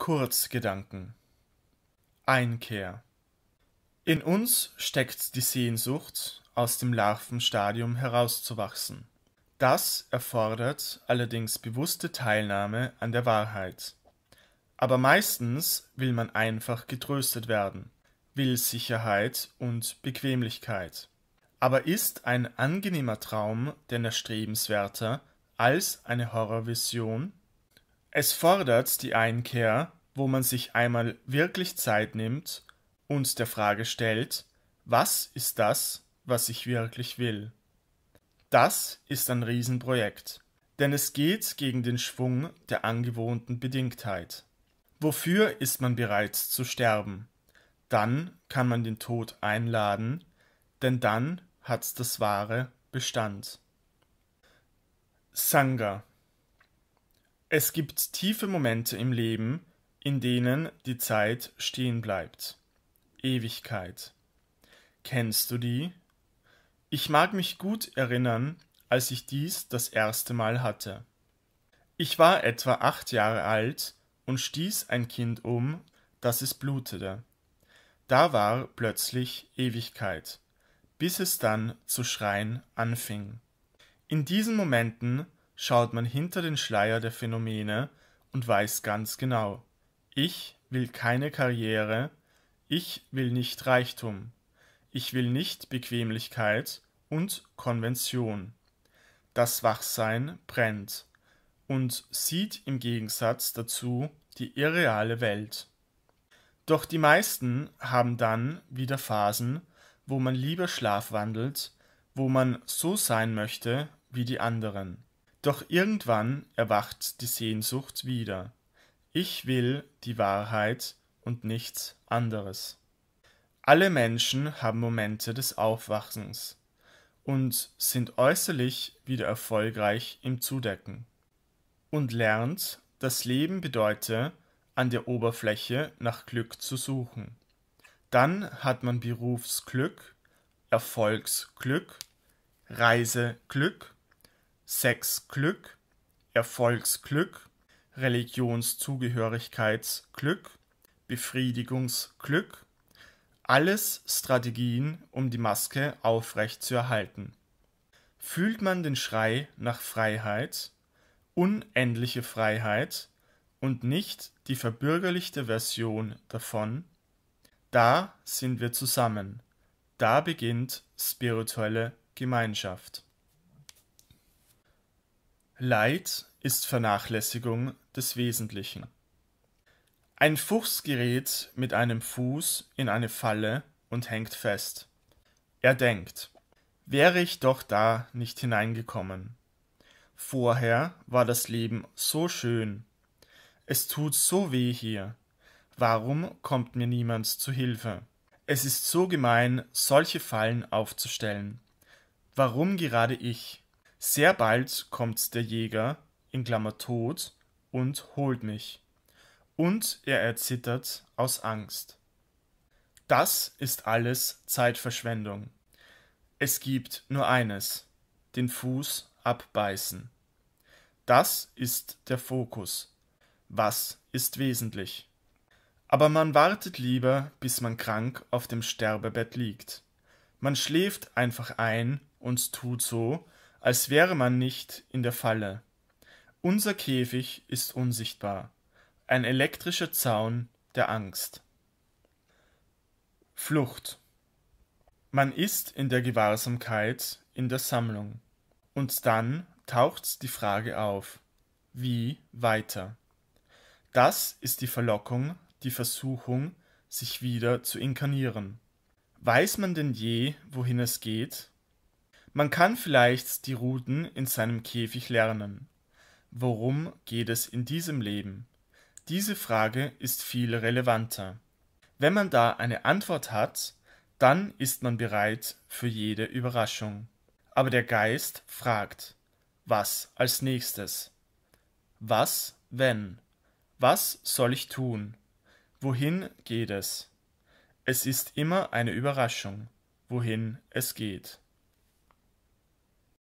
Kurzgedanken Einkehr In uns steckt die Sehnsucht, aus dem Larvenstadium herauszuwachsen. Das erfordert allerdings bewusste Teilnahme an der Wahrheit. Aber meistens will man einfach getröstet werden, will Sicherheit und Bequemlichkeit. Aber ist ein angenehmer Traum denn erstrebenswerter als eine Horrorvision? Es fordert die Einkehr, wo man sich einmal wirklich Zeit nimmt und der Frage stellt, was ist das, was ich wirklich will? Das ist ein Riesenprojekt, denn es geht gegen den Schwung der angewohnten Bedingtheit. Wofür ist man bereit zu sterben? Dann kann man den Tod einladen, denn dann hat das wahre Bestand. Sangha es gibt tiefe Momente im Leben, in denen die Zeit stehen bleibt. Ewigkeit. Kennst du die? Ich mag mich gut erinnern, als ich dies das erste Mal hatte. Ich war etwa acht Jahre alt und stieß ein Kind um, dass es blutete. Da war plötzlich Ewigkeit, bis es dann zu schreien anfing. In diesen Momenten schaut man hinter den Schleier der Phänomene und weiß ganz genau. Ich will keine Karriere, ich will nicht Reichtum, ich will nicht Bequemlichkeit und Konvention. Das Wachsein brennt und sieht im Gegensatz dazu die irreale Welt. Doch die meisten haben dann wieder Phasen, wo man lieber schlafwandelt, wo man so sein möchte wie die anderen. Doch irgendwann erwacht die Sehnsucht wieder. Ich will die Wahrheit und nichts anderes. Alle Menschen haben Momente des Aufwachens und sind äußerlich wieder erfolgreich im Zudecken und lernt, das Leben bedeute, an der Oberfläche nach Glück zu suchen. Dann hat man Berufsglück, Erfolgsglück, Reiseglück Sexglück, Erfolgsglück, Religionszugehörigkeitsglück, Befriedigungsglück, alles Strategien, um die Maske aufrecht zu erhalten. Fühlt man den Schrei nach Freiheit, unendliche Freiheit und nicht die verbürgerlichte Version davon, da sind wir zusammen, da beginnt spirituelle Gemeinschaft. Leid ist Vernachlässigung des Wesentlichen. Ein Fuchs gerät mit einem Fuß in eine Falle und hängt fest. Er denkt, wäre ich doch da nicht hineingekommen. Vorher war das Leben so schön. Es tut so weh hier. Warum kommt mir niemand zu Hilfe? Es ist so gemein, solche Fallen aufzustellen. Warum gerade ich? Sehr bald kommt der Jäger in Klammer tot, und holt mich. Und er erzittert aus Angst. Das ist alles Zeitverschwendung. Es gibt nur eines: den Fuß abbeißen. Das ist der Fokus. Was ist wesentlich? Aber man wartet lieber, bis man krank auf dem Sterbebett liegt. Man schläft einfach ein und tut so, als wäre man nicht in der Falle. Unser Käfig ist unsichtbar, ein elektrischer Zaun der Angst. Flucht. Man ist in der Gewahrsamkeit, in der Sammlung. Und dann taucht die Frage auf, wie weiter? Das ist die Verlockung, die Versuchung, sich wieder zu inkarnieren. Weiß man denn je, wohin es geht? Man kann vielleicht die Routen in seinem Käfig lernen. Worum geht es in diesem Leben? Diese Frage ist viel relevanter. Wenn man da eine Antwort hat, dann ist man bereit für jede Überraschung. Aber der Geist fragt, was als nächstes? Was, wenn? Was soll ich tun? Wohin geht es? Es ist immer eine Überraschung, wohin es geht.